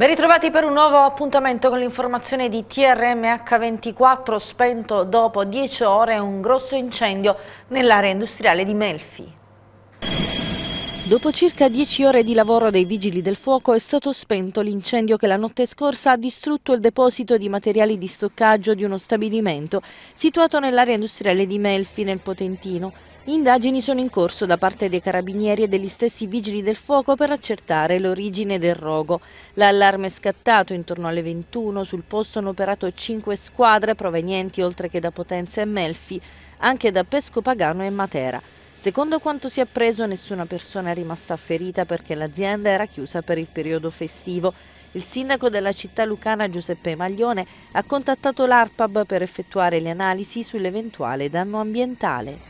Ben ritrovati per un nuovo appuntamento con l'informazione di TRM h 24 spento dopo 10 ore un grosso incendio nell'area industriale di Melfi. Dopo circa 10 ore di lavoro dei vigili del fuoco è stato spento l'incendio che la notte scorsa ha distrutto il deposito di materiali di stoccaggio di uno stabilimento situato nell'area industriale di Melfi nel Potentino. Indagini sono in corso da parte dei carabinieri e degli stessi vigili del fuoco per accertare l'origine del rogo. L'allarme è scattato intorno alle 21, sul posto hanno operato 5 squadre provenienti oltre che da Potenza e Melfi, anche da Pesco Pagano e Matera. Secondo quanto si è appreso nessuna persona è rimasta ferita perché l'azienda era chiusa per il periodo festivo. Il sindaco della città lucana Giuseppe Maglione ha contattato l'ARPAB per effettuare le analisi sull'eventuale danno ambientale.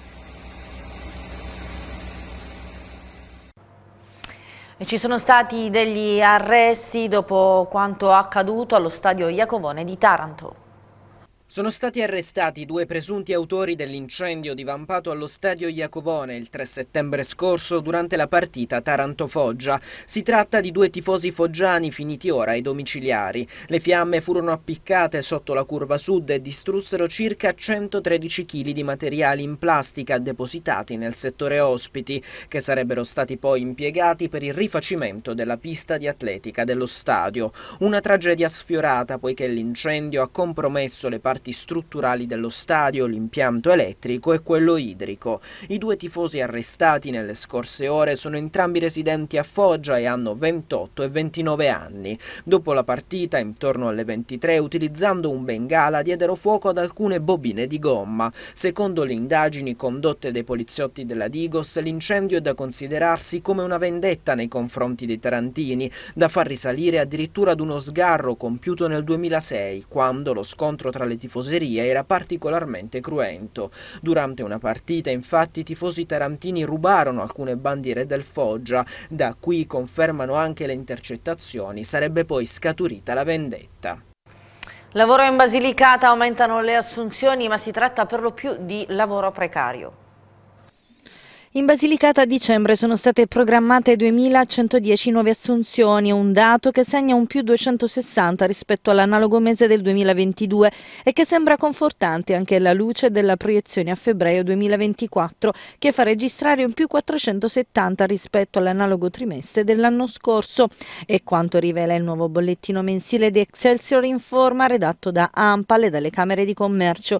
ci sono stati degli arresti dopo quanto accaduto allo stadio Iacovone di Taranto. Sono stati arrestati due presunti autori dell'incendio divampato allo stadio Iacovone il 3 settembre scorso durante la partita Taranto-Foggia. Si tratta di due tifosi foggiani finiti ora ai domiciliari. Le fiamme furono appiccate sotto la curva sud e distrussero circa 113 kg di materiali in plastica depositati nel settore ospiti, che sarebbero stati poi impiegati per il rifacimento della pista di atletica dello stadio. Una tragedia sfiorata poiché l'incendio ha compromesso le parti parti strutturali dello stadio, l'impianto elettrico e quello idrico. I due tifosi arrestati nelle scorse ore sono entrambi residenti a Foggia e hanno 28 e 29 anni. Dopo la partita, intorno alle 23, utilizzando un bengala, diedero fuoco ad alcune bobine di gomma. Secondo le indagini condotte dai poliziotti della Digos, l'incendio è da considerarsi come una vendetta nei confronti dei tarantini, da far risalire addirittura ad uno sgarro compiuto nel 2006, quando lo scontro tra le tifosi tifoseria era particolarmente cruento. Durante una partita infatti i tifosi tarantini rubarono alcune bandiere del Foggia, da qui confermano anche le intercettazioni, sarebbe poi scaturita la vendetta. Lavoro in Basilicata, aumentano le assunzioni ma si tratta per lo più di lavoro precario. In Basilicata a dicembre sono state programmate 2.110 nuove assunzioni, un dato che segna un più 260 rispetto all'analogo mese del 2022 e che sembra confortante anche alla luce della proiezione a febbraio 2024 che fa registrare un più 470 rispetto all'analogo trimestre dell'anno scorso. E quanto rivela il nuovo bollettino mensile di Excelsior Informa redatto da Ampal e dalle Camere di Commercio.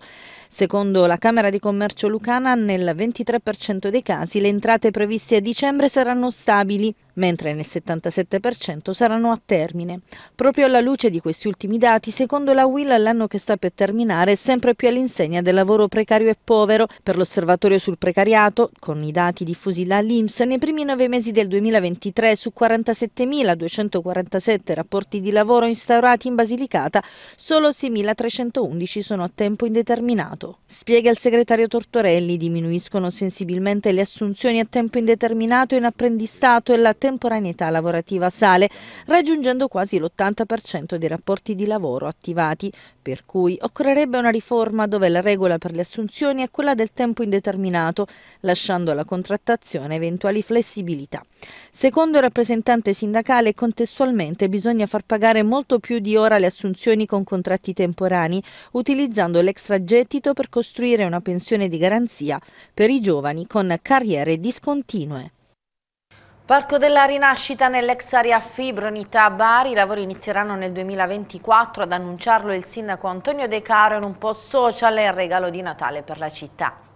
Secondo la Camera di Commercio Lucana, nel 23% dei casi le entrate previste a dicembre saranno stabili, mentre nel 77% saranno a termine. Proprio alla luce di questi ultimi dati, secondo la WILA l'anno che sta per terminare è sempre più all'insegna del lavoro precario e povero. Per l'osservatorio sul precariato, con i dati diffusi dall'Inps, nei primi nove mesi del 2023 su 47.247 rapporti di lavoro instaurati in Basilicata, solo 6.311 sono a tempo indeterminato. Spiega il segretario Tortorelli, diminuiscono sensibilmente le assunzioni a tempo indeterminato in apprendistato e la temporaneità lavorativa sale, raggiungendo quasi l'80% dei rapporti di lavoro attivati, per cui occorrerebbe una riforma dove la regola per le assunzioni è quella del tempo indeterminato, lasciando alla contrattazione eventuali flessibilità. Secondo il rappresentante sindacale, contestualmente bisogna far pagare molto più di ora le assunzioni con contratti temporanei, utilizzando l'extragettito per costruire una pensione di garanzia per i giovani con carriere discontinue. Parco della Rinascita nell'ex area Fibronità a Bari, i lavori inizieranno nel 2024, ad annunciarlo il sindaco Antonio De Caro in un post social e il regalo di Natale per la città.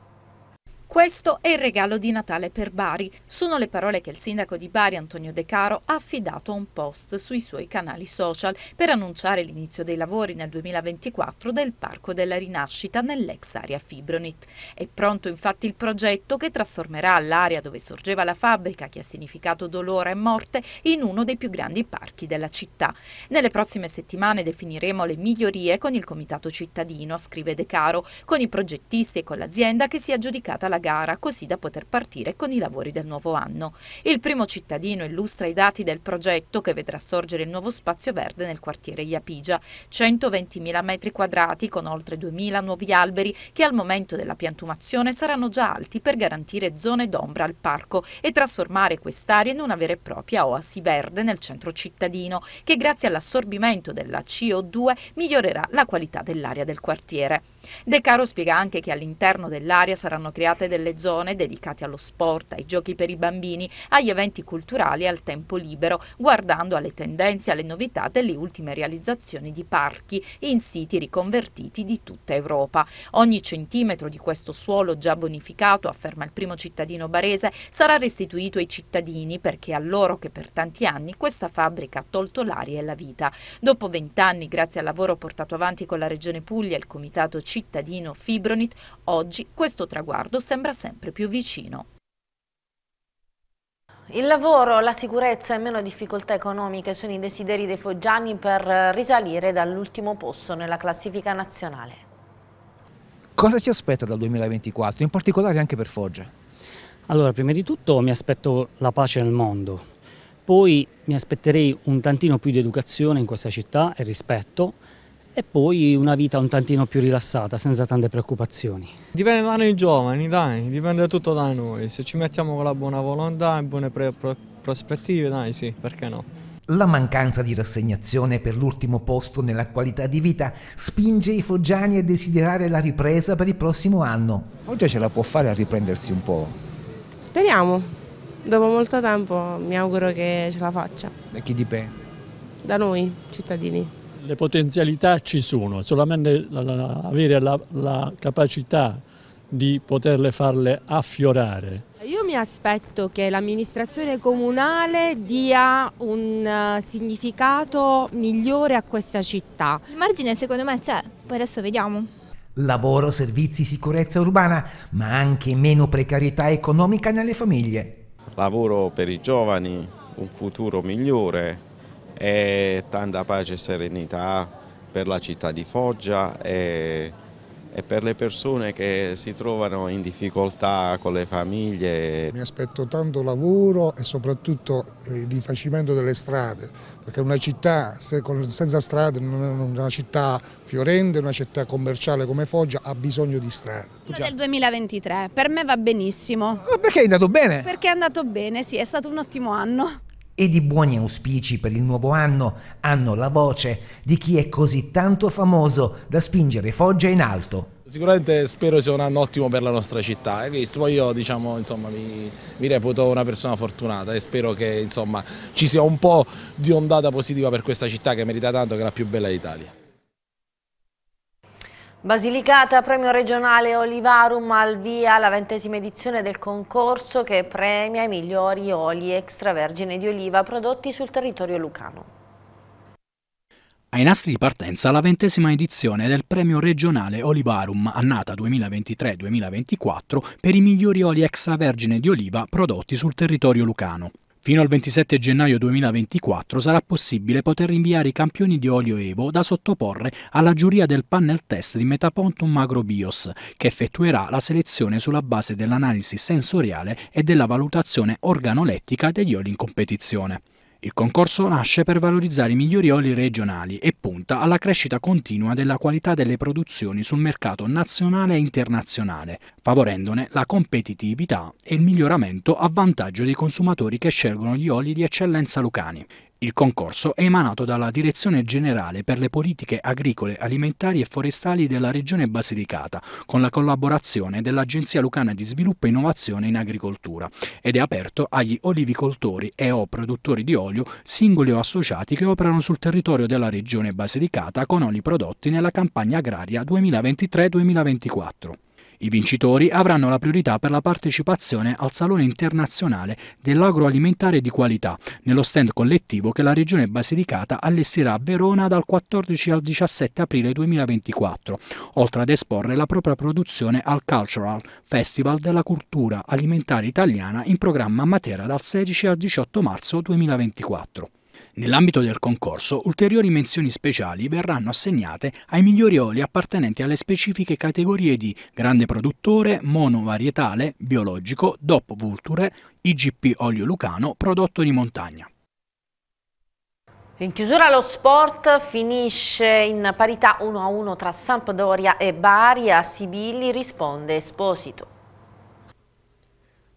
Questo è il regalo di Natale per Bari. Sono le parole che il sindaco di Bari, Antonio De Caro, ha affidato a un post sui suoi canali social per annunciare l'inizio dei lavori nel 2024 del Parco della Rinascita nell'ex area Fibronit. È pronto infatti il progetto che trasformerà l'area dove sorgeva la fabbrica, che ha significato dolore e morte, in uno dei più grandi parchi della città. Nelle prossime settimane definiremo le migliorie con il comitato cittadino, scrive De Caro, con i progettisti e con l'azienda che si è aggiudicata la la gara, così da poter partire con i lavori del nuovo anno. Il primo cittadino illustra i dati del progetto che vedrà sorgere il nuovo spazio verde nel quartiere Iapigia, 120.000 metri quadrati con oltre 2.000 nuovi alberi che al momento della piantumazione saranno già alti per garantire zone d'ombra al parco e trasformare quest'area in una vera e propria oasi verde nel centro cittadino che grazie all'assorbimento della CO2 migliorerà la qualità dell'aria del quartiere. De Caro spiega anche che all'interno dell'area saranno create delle zone dedicate allo sport, ai giochi per i bambini, agli eventi culturali e al tempo libero, guardando alle tendenze e alle novità delle ultime realizzazioni di parchi in siti riconvertiti di tutta Europa. Ogni centimetro di questo suolo già bonificato, afferma il primo cittadino barese, sarà restituito ai cittadini perché è a loro che per tanti anni questa fabbrica ha tolto l'aria e la vita. Dopo vent'anni, grazie al lavoro portato avanti con la Regione Puglia e il Comitato C cittadino Fibronit, oggi questo traguardo sembra sempre più vicino. Il lavoro, la sicurezza e meno difficoltà economiche sono i desideri dei foggiani per risalire dall'ultimo posto nella classifica nazionale. Cosa si aspetta dal 2024, in particolare anche per Foggia? Allora, prima di tutto mi aspetto la pace nel mondo, poi mi aspetterei un tantino più di educazione in questa città e rispetto, e poi una vita un tantino più rilassata, senza tante preoccupazioni. Dipende da noi giovani, dai, dipende tutto da noi, se ci mettiamo con la buona volontà e buone pro prospettive, dai sì, perché no? La mancanza di rassegnazione per l'ultimo posto nella qualità di vita spinge i foggiani a desiderare la ripresa per il prossimo anno. Foggia ce la può fare a riprendersi un po'. Speriamo. Dopo molto tempo mi auguro che ce la faccia. Da chi dipende? Da noi, cittadini le potenzialità ci sono, solamente avere la, la capacità di poterle farle affiorare. Io mi aspetto che l'amministrazione comunale dia un eh, significato migliore a questa città. Il margine secondo me c'è, poi adesso vediamo. Lavoro, servizi, sicurezza urbana, ma anche meno precarietà economica nelle famiglie. Lavoro per i giovani, un futuro migliore, e tanta pace e serenità per la città di Foggia e, e, per le persone che si trovano in difficoltà con le famiglie. Mi aspetto tanto lavoro e soprattutto eh, il rifacimento delle strade, perché una città senza strade non è una città fiorente, una città commerciale come Foggia ha bisogno di strade. Quella del 2023, per me va benissimo. Ah, perché è andato bene? Perché è andato bene, sì, è stato un ottimo anno e di buoni auspici per il nuovo anno hanno la voce di chi è così tanto famoso da spingere Foggia in alto. Sicuramente spero sia un anno ottimo per la nostra città, visto? poi io diciamo, insomma, mi, mi, reputo una persona fortunata e spero che insomma, ci sia un po' di ondata positiva per questa città che merita tanto che è la più bella d'Italia. Basilicata, premio regionale Olivarum al via la ventesima edizione del concorso che premia i migliori oli extravergine di oliva prodotti sul territorio lucano. Ai nastri di partenza la ventesima edizione del premio regionale Olivarum, annata 2023-2024, per i migliori oli extravergine di oliva prodotti sul territorio lucano. Fino al 27 gennaio 2024 sarà possibile poter inviare i campioni di olio Evo da sottoporre alla giuria del panel test di Metapontum Macrobios, che effettuerà la selezione sulla base dell'analisi sensoriale e della valutazione organolettica degli oli in competizione. Il concorso nasce per valorizzare i migliori oli regionali e punta alla crescita continua della qualità delle produzioni sul mercato nazionale e internazionale, favorendone la competitività e il miglioramento a vantaggio dei consumatori che scelgono gli oli di eccellenza lucani. Il concorso è emanato dalla Direzione Generale per le Politiche Agricole, Alimentari e Forestali della Regione Basilicata, con la collaborazione dell'Agenzia Lucana di Sviluppo e Innovazione in Agricoltura, ed è aperto agli olivicoltori e o produttori di olio, singoli o associati che operano sul territorio della Regione Basilicata con oli prodotti nella campagna agraria 2023-2024. I vincitori avranno la priorità per la partecipazione al Salone internazionale dell'agroalimentare di qualità, nello stand collettivo che la Regione Basilicata allestirà a Verona dal 14 al 17 aprile 2024, oltre ad esporre la propria produzione al Cultural Festival della Cultura Alimentare Italiana in programma a Matera dal 16 al 18 marzo 2024. Nell'ambito del concorso, ulteriori menzioni speciali verranno assegnate ai migliori oli appartenenti alle specifiche categorie di grande produttore, monovarietale, biologico, DOP Vulture, IGP Olio Lucano, prodotto di montagna. In chiusura lo sport finisce in parità 1-1 tra Sampdoria e Bari, a Sibilli risponde Esposito.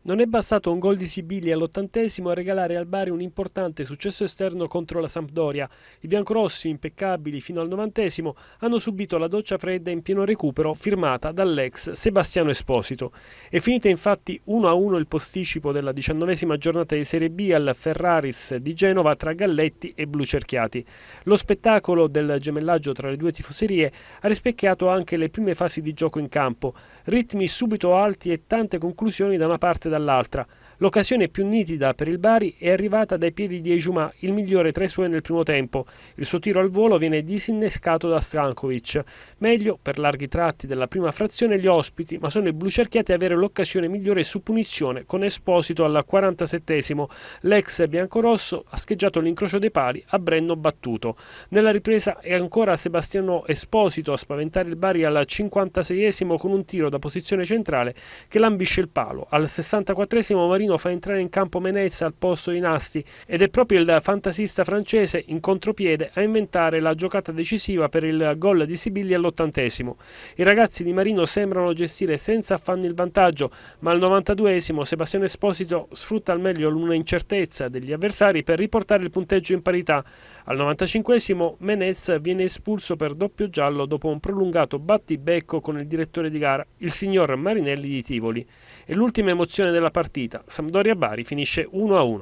Non è bastato un gol di Sibilli all'ottantesimo a regalare al Bari un importante successo esterno contro la Sampdoria. I biancorossi, impeccabili fino al novantesimo, hanno subito la doccia fredda in pieno recupero firmata dall'ex Sebastiano Esposito. È finita infatti 1-1 il posticipo della diciannovesima giornata di Serie B al Ferraris di Genova tra Galletti e Blucerchiati. Lo spettacolo del gemellaggio tra le due tifoserie ha rispecchiato anche le prime fasi di gioco in campo. Ritmi subito alti e tante conclusioni da una parte e da dall'altra L'occasione più nitida per il Bari è arrivata dai piedi di Ejuma, il migliore tra i suoi nel primo tempo. Il suo tiro al volo viene disinnescato da Strankovic. Meglio per larghi tratti della prima frazione gli ospiti, ma sono i blucerchiati a avere l'occasione migliore su punizione con Esposito al 47esimo. L'ex biancorosso ha scheggiato l'incrocio dei pali a Brenno battuto. Nella ripresa è ancora Sebastiano Esposito a spaventare il Bari al 56esimo con un tiro da posizione centrale che lambisce il palo. Al 64esimo Marino Mourinho fa entrare in campo Menezza al posto di Nasti ed è proprio il fantasista francese in contropiede a inventare la giocata decisiva per il gol di Sibilli all'ottantesimo. I ragazzi di Marino sembrano gestire senza affanni il vantaggio, ma al 92esimo Sebastiano Esposito sfrutta al meglio l'una incertezza degli avversari per riportare il punteggio in parità. Al 95esimo Menez viene espulso per doppio giallo dopo un prolungato battibecco con il direttore di gara, il signor Marinelli di Tivoli e l'ultima emozione della partita. Sampdoria-Bari finisce 1-1.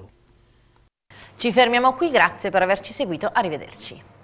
Ci fermiamo qui, grazie per averci seguito, arrivederci.